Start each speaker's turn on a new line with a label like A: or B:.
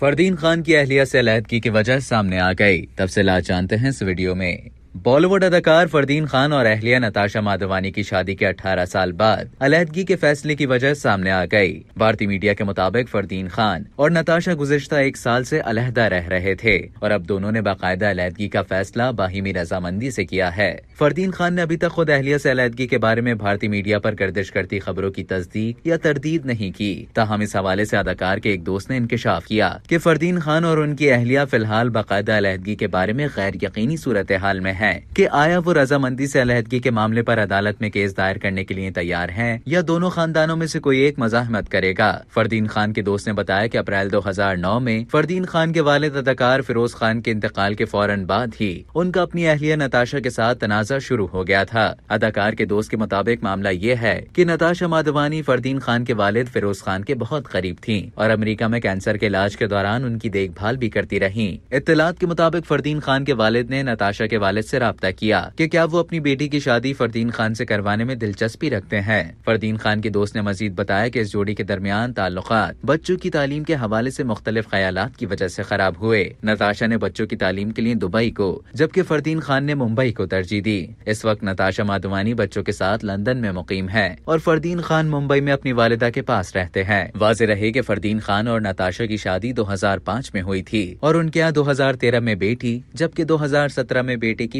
A: फरदीन खान की अहलिया से अलहदगी की वजह सामने आ गई तब से ला जानते हैं इस वीडियो में बॉलीवुड अदाकार फरदीन खान और अहलिया नताशा माधवानी की शादी के 18 साल बाद अलहदगी के फैसले की वजह सामने आ गई भारतीय मीडिया के मुताबिक फरदीन खान और नताशा गुजशत एक साल से अलहदा रह रहे थे और अब दोनों ने बाकायदा अलीहदगी का फैसला बाहिमी रजामंदी से किया है फरदीन खान ने अभी तक खुद अहलिया से अलीहदगी के बारे में भारतीय मीडिया पर गर्दिश करती खबरों की तस्दीक या तरदीद नहीं की तहम इस हवाले ऐसी अदाकार के एक दोस्त ने इंकशाफ किया की फरदीन खान और उनकी अहलिया फिलहाल बाकायदा अलीहदगी के बारे में गैर यकीनी सूरत हाल में है कि आया वो रजामंदी से अलहदगी के मामले पर अदालत में केस दायर करने के लिए तैयार हैं या दोनों खानदानों में से कोई एक मजाहमत करेगा फरदीन खान के दोस्त ने बताया कि अप्रैल 2009 में फरदीन खान के वाले अदाकार फिरोज खान के इंतकाल के फौरन बाद ही उनका अपनी अहलिया नताशा के साथ तनाजा शुरू हो गया था अदाकार के दोस्त के मुताबिक मामला ये है की नताशा माधवानी फरदीन खान के वालिद फिरोज खान के बहुत करीब थी और अमरीका में कैंसर के इलाज के दौरान उनकी देखभाल भी करती रही इतलात के मुताबिक फरदीन खान के वालिद ने नताशा के वालिद से रबता किया कि क्या वो अपनी बेटी की शादी फरदीन खान से करवाने में दिलचस्पी रखते हैं फरदीन खान के दोस्त ने मजीद बताया कि इस जोड़ी के दरमियान ताल्लुक बच्चों की तालीम के हवाले से मुख्तलिफ ख्याल की वजह से खराब हुए नताशा ने बच्चों की तालीम के लिए दुबई को जबकि फरदीन खान ने मुंबई को तरजीह दी इस वक्त नताशा माधवानी बच्चों के साथ लंदन में मुकीम है और फरदीन खान मुंबई में अपनी वालदा के पास रहते हैं वाज रहे की फरदीन खान और नताशा की शादी दो हजार पाँच में हुई थी और उनके यहाँ दो हजार तेरह में बेटी जबकि दो हजार सत्रह में बेटे की